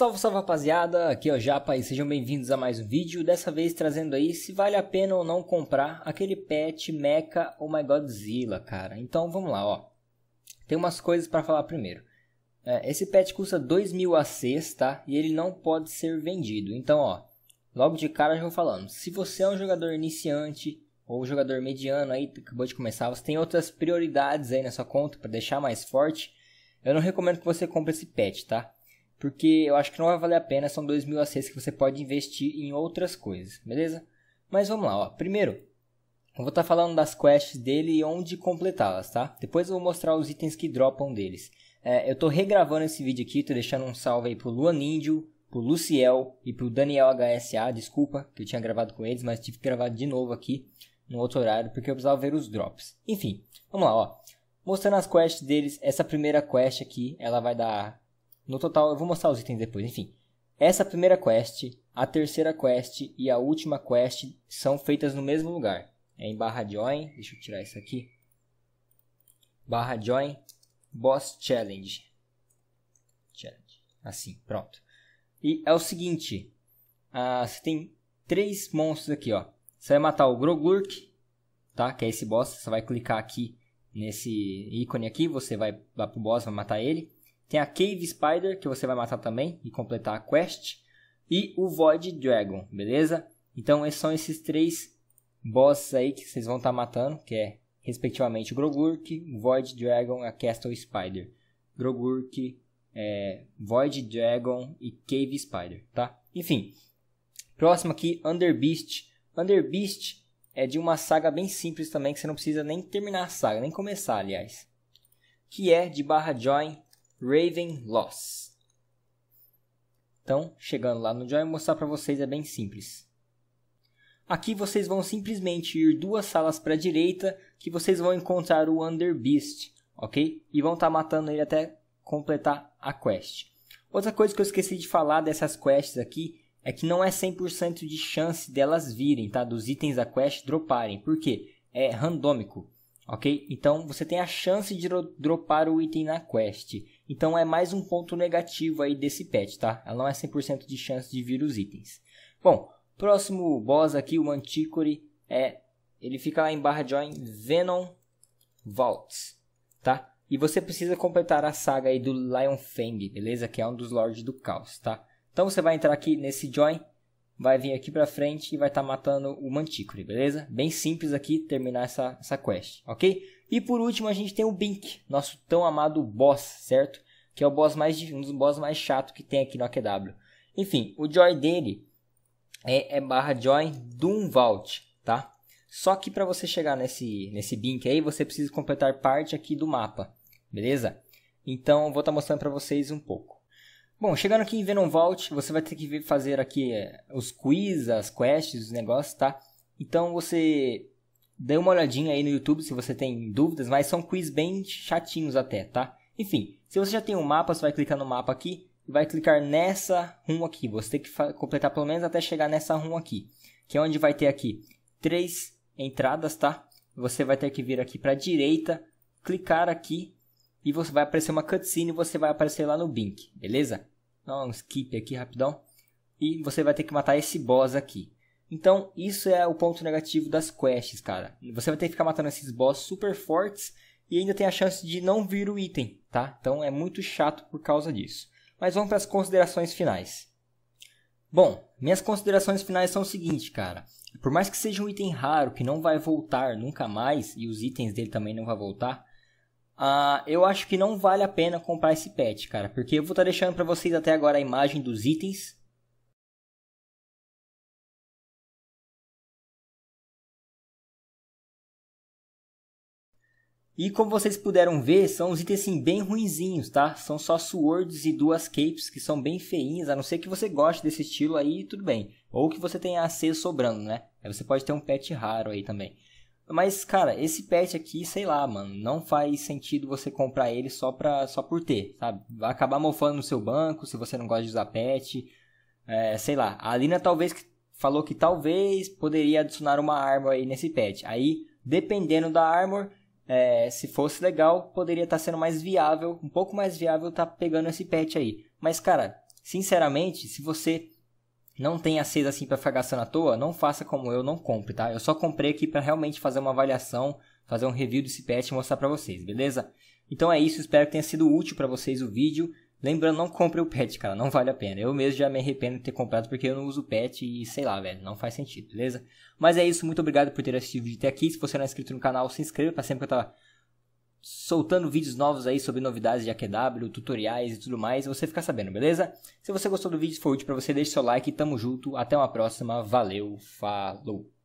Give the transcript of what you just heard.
Salve, salve rapaziada, aqui é o Japa e sejam bem-vindos a mais um vídeo, dessa vez trazendo aí se vale a pena ou não comprar aquele pet Mecha ou oh My Godzilla, cara. Então vamos lá, ó. Tem umas coisas para falar primeiro. É, esse pet custa 2 mil ACs, tá? E ele não pode ser vendido. Então, ó, logo de cara já vou falando. Se você é um jogador iniciante ou jogador mediano aí, acabou de começar, você tem outras prioridades aí na sua conta para deixar mais forte. Eu não recomendo que você compre esse pet, tá? porque eu acho que não vai valer a pena, são 2 mil a que você pode investir em outras coisas, beleza? Mas vamos lá, ó. primeiro, eu vou estar tá falando das quests dele e onde completá-las, tá? Depois eu vou mostrar os itens que dropam deles. É, eu estou regravando esse vídeo aqui, estou deixando um salve aí pro Luan Índio, pro Luciel e pro Daniel HSA, desculpa que eu tinha gravado com eles, mas tive que gravar de novo aqui no outro horário porque eu precisava ver os drops. Enfim, vamos lá, ó. Mostrando as quests deles, essa primeira quest aqui, ela vai dar no total, eu vou mostrar os itens depois, enfim. Essa primeira quest, a terceira quest e a última quest são feitas no mesmo lugar. É em barra join, deixa eu tirar isso aqui. Barra join, boss challenge. Challenge, assim, pronto. E é o seguinte, ah, você tem três monstros aqui, ó. Você vai matar o Grogurk, tá? Que é esse boss. Você vai clicar aqui nesse ícone aqui, você vai lá pro boss, vai matar ele. Tem a Cave Spider, que você vai matar também e completar a quest. E o Void Dragon, beleza? Então esses são esses três bosses aí que vocês vão estar tá matando, que é respectivamente o Grogurk, Void Dragon e a Castle Spider. Grogurk, é, Void Dragon e Cave Spider, tá? Enfim, próximo aqui, Underbeast. Underbeast é de uma saga bem simples também, que você não precisa nem terminar a saga, nem começar, aliás. Que é de barra join Raven Loss. Então, chegando lá no Join, vou mostrar para vocês, é bem simples. Aqui vocês vão simplesmente ir duas salas para a direita, que vocês vão encontrar o Underbeast, ok? E vão estar tá matando ele até completar a quest. Outra coisa que eu esqueci de falar dessas quests aqui é que não é 100% de chance delas virem, tá? Dos itens da quest droparem. Por quê? É randômico, ok? Então você tem a chance de dropar o item na quest. Então é mais um ponto negativo aí desse pet, tá? Ela não é 100% de chance de vir os itens. Bom, próximo boss aqui, o Manticore, é ele fica lá em barra join Venom Vaults, tá? E você precisa completar a saga aí do Lion Fang, beleza? Que é um dos Lords do Caos, tá? Então você vai entrar aqui nesse join, vai vir aqui pra frente e vai estar tá matando o Manticore, beleza? Bem simples aqui terminar essa, essa quest, ok? E por último, a gente tem o Bink, nosso tão amado boss, certo? Que é o boss mais um dos boss mais chato que tem aqui no AQW. Enfim, o joy dele é, é barra joy Vault tá? Só que para você chegar nesse, nesse Bink aí, você precisa completar parte aqui do mapa, beleza? Então, vou estar tá mostrando para vocês um pouco. Bom, chegando aqui em Venom Vault, você vai ter que fazer aqui eh, os quiz, as quests, os negócios, tá? Então, você Dê uma olhadinha aí no YouTube se você tem dúvidas, mas são quiz bem chatinhos até, tá? Enfim, se você já tem um mapa, você vai clicar no mapa aqui e vai clicar nessa run aqui. Você tem que completar pelo menos até chegar nessa run aqui, que é onde vai ter aqui três entradas, tá? Você vai ter que vir aqui para a direita, clicar aqui e você vai aparecer uma cutscene e você vai aparecer lá no Bink, beleza? Dá um skip aqui rapidão. E você vai ter que matar esse boss aqui. Então, isso é o ponto negativo das quests, cara. Você vai ter que ficar matando esses bosses super fortes e ainda tem a chance de não vir o item, tá? Então é muito chato por causa disso. Mas vamos para as considerações finais. Bom, minhas considerações finais são o seguinte, cara. Por mais que seja um item raro que não vai voltar nunca mais e os itens dele também não vão voltar, uh, eu acho que não vale a pena comprar esse pet, cara, porque eu vou estar tá deixando para vocês até agora a imagem dos itens E como vocês puderam ver, são uns itens assim bem ruinzinhos, tá? São só swords e duas capes que são bem feinhas, a não ser que você goste desse estilo aí, tudo bem. Ou que você tenha AC sobrando, né? Aí você pode ter um pet raro aí também. Mas, cara, esse pet aqui, sei lá, mano, não faz sentido você comprar ele só, pra, só por ter, sabe? Vai acabar mofando no seu banco se você não gosta de usar pet. É, sei lá, a Alina talvez falou que talvez poderia adicionar uma armor aí nesse pet. Aí, dependendo da armor, é, se fosse legal, poderia estar tá sendo mais viável, um pouco mais viável estar tá pegando esse patch aí. Mas, cara, sinceramente, se você não tem acesa assim para ficar gastando à toa, não faça como eu, não compre, tá? Eu só comprei aqui para realmente fazer uma avaliação, fazer um review desse patch e mostrar para vocês, beleza? Então é isso, espero que tenha sido útil para vocês o vídeo. Lembrando, não compre o pet, cara, não vale a pena. Eu mesmo já me arrependo de ter comprado porque eu não uso pet e sei lá, velho, não faz sentido, beleza? Mas é isso, muito obrigado por ter assistido o vídeo até aqui. Se você não é inscrito no canal, se inscreva para tá sempre que eu tava tá soltando vídeos novos aí sobre novidades de AQW, tutoriais e tudo mais, você ficar sabendo, beleza? Se você gostou do vídeo, se for útil para você, deixe seu like, tamo junto, até uma próxima, valeu, falou!